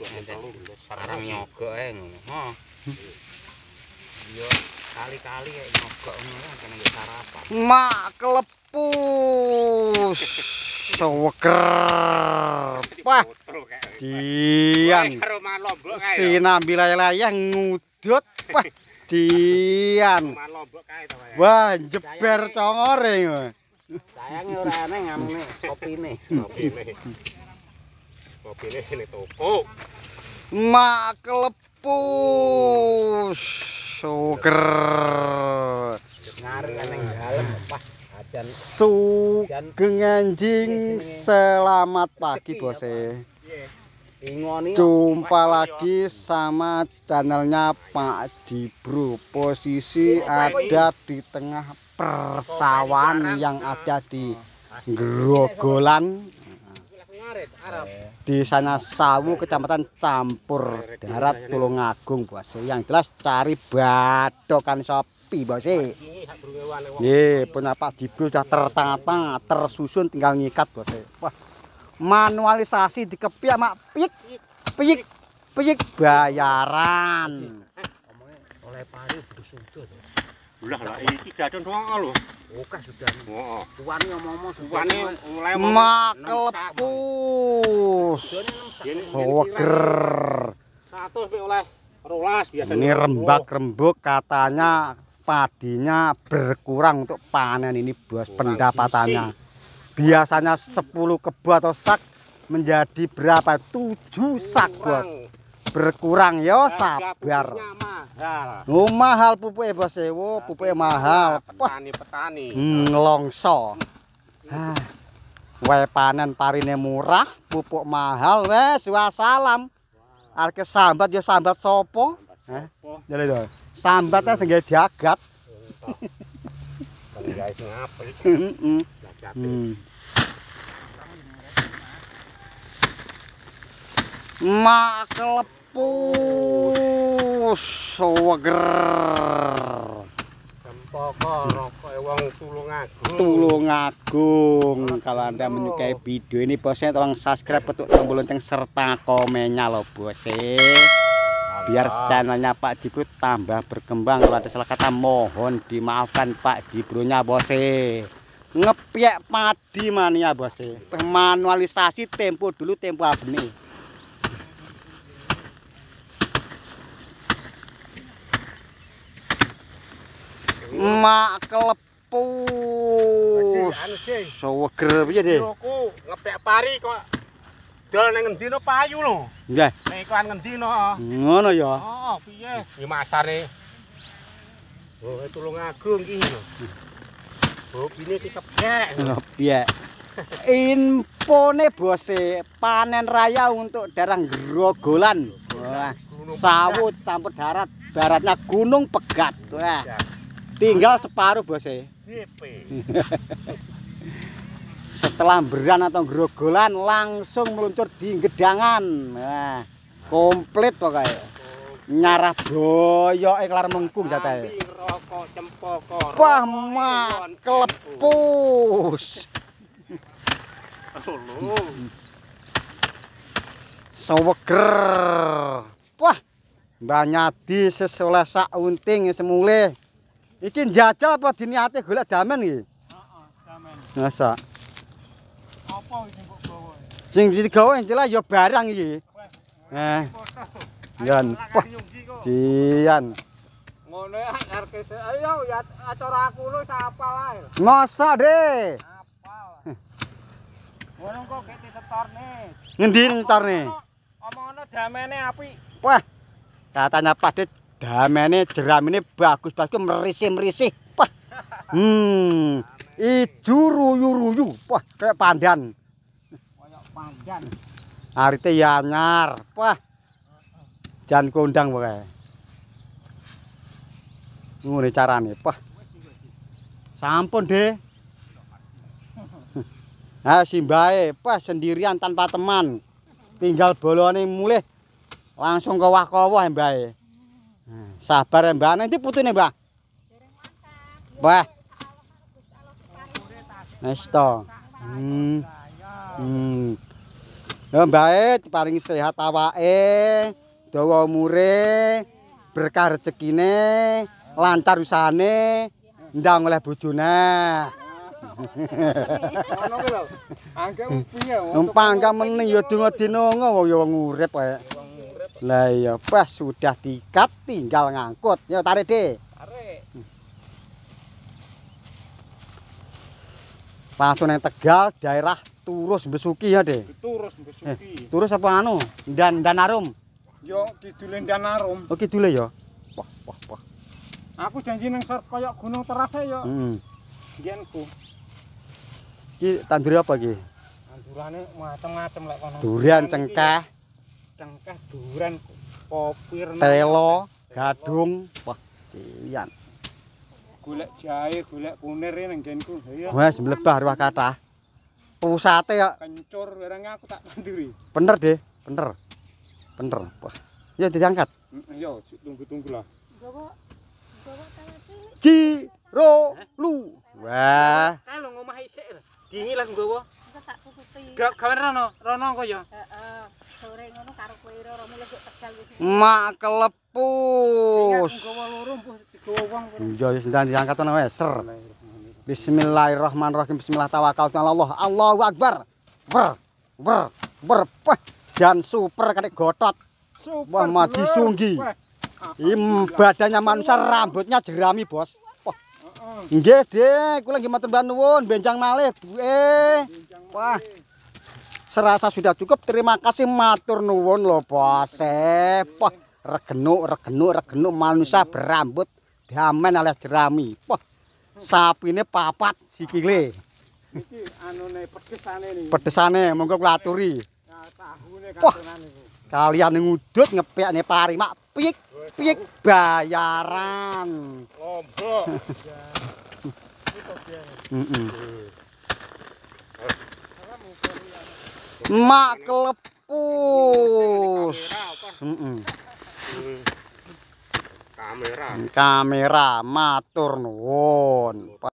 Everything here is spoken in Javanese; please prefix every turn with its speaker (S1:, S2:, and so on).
S1: sekarang nyogok ae ngono. Yo kali-kali ae nyogok ngono kan sarapan. Mak klepus. Soweker. Pah. Dian. Sinambi layah-layah ngudut. Pah. Dian. Wah, jeber congore. Sayange ora ana ngamune Kopine. kopi ini ini toko mak kelepus suker sugeng anjing selamat pagi bos jumpa lagi sama channelnya Pak Dibro posisi ada di tengah persawahan yang ada di oh, ah. Grogolan di sana Sawu kecamatan Campur Darat Tulungagung bos yang jelas cari badok kan sopi bos ini punya Pak Dibu sudah tertang tersusun tinggal ngikat bos wah manualisasi di kepiak mak pik pik pik bayaran oleh pari udah lah ini tidak ada doang loh Oke sudah. Heeh. Tuane ngomong-ngomong tuane oleh maklepus. Weger. 100 oleh biasanya. Ini rembak-rembuk katanya padinya berkurang untuk panen ini bos pendapatannya. Biasanya 10 kebo atau sak menjadi berapa? 7 sak bos berkurang yo sabar. Oh pupuk ya bos ewo pupuk ya mahal. Petani-petani. Hmm, longso. Ah. panen parine murah, pupuk mahal wes wassalam arke sambat yo sambat sopo, jadi eh, Jale to. Sambat jagat. Hmm. Mak kelep Puso wager. Sempoko rokok wong tulung agung. Tulung agung. Kalau Anda menyukai video ini bosnya tolong subscribe petuk tombol lonceng serta komennya lo bos. Eh. Biar channelnya Pak Jibro tambah berkembang. Kalau ada salah kata mohon dimaafkan Pak nya bos. Eh. Ngepiak padi mania bos. Eh. Manualisasi tempo dulu tempo apa mak kelepu seger piye de aku ngepek pari kok dol nang ngendi no payu loh. nggih nek iku ngendi no ngono ya oh piye iki masare oh tulung agung iki lho oh pine iki kepek ngepek impone bose panen raya untuk daerah grogolan wah sawut campur darat baratnya gunung pegat wah Tinggal separuh bos eh. saya. Setelah beran atau grogolan langsung meluncur di gedangan. Nah, komplit pokoknya. Nyarah boyo iklar eh, mengkung jatah. Eh. Wah mak kelepus. Seweger. Wah, banyak di sesoleh sak unting semule. Iki njajal apa diniate golek damen iki? Heeh, damen. Masa? Apa iki mbok bawa? barang iki. Eh. Yan. Dian. Ngono arek ayo ya acara aku lu sapa lah. Ngoso, Dik. Ngono kok setor, ditetorne. Ngendi ditetorne? Omongane damene apik. Wah. Katanya Pak Dik Damene jerami ini bagus bagus merisih merisih. Wah, hmm, ijo ruyu ruyu. Wah, kayak pandan. Kayak pandan. Hari itu ya nyar. Wah, jangan kundang pakai. Ini cara nih, wah. Sampun deh. Nah, simbae, wah sendirian tanpa teman. Tinggal bolong ini mulai langsung ke wah kawah, simbae. Ya, Sabar ya mbak, nanti putih nih mbak. Wah. Nesto. Hmm. Hmm. Ya mbak, eh, paling sehat awake, dawa umure, berkah rezekine, lancar usahane, ndang oleh bojone. Ono kuwi lho. Angke umpinge wong. Numpang kamene ya donga dinongo wong urip kok. Lah iya, wes sudah diikat tinggal ngangkut. Yo tarik, Dik. Tarik. Langsung nang Tegal daerah Turus Besuki ya, Dik. Turus Besuki. Eh, turus apa anu? Dan Danarum. Yo kidul Danarum. Oh, kidul ya. Wah, wah, wah. Aku janji nang sor koyo gunung teras e, ya. Heeh. Hmm. Ki tanduri apa iki? Tandurane macam-macam lek kono. Durian cengkeh. cengkeh durian, kopir telo gadung wah cian golek jahe golek kunir ini gengku. Iya. wes mlebar wah kata. pusate ya kencur barangnya aku tak tanduri bener deh bener bener wah ya diangkat mm, Ayo, iya, tunggu-tunggu lah Ji, ro lu wah kalau ngomong isik dingin lah gue. gak gawe rono rono kok ya Mak kelepus. Iya wis ndang diangkat ana weser. Bismillahirrahmanirrahim. Bismillah tawakal Allah. Allahu Akbar. Ber ber ber dan super kanek gotot. Super. Wah mati sunggi. Ah, Im badannya manusia rambutnya jerami, Bos. Wah. Heeh. Nggih, Dek, kula nggih matur nuwun, benjang malih, eh. Wah. serasa sudah cukup terima kasih matur nuwun lho bos eh regenuk regenuk regenuk manusia berambut diamen oleh jerami wah sapi ini papat si kile pedesane monggo kulaturi wah kalian ngudut ngepek nih pari mak pik pik bayaran lombok mm maklepus kamera kamera matur nuwun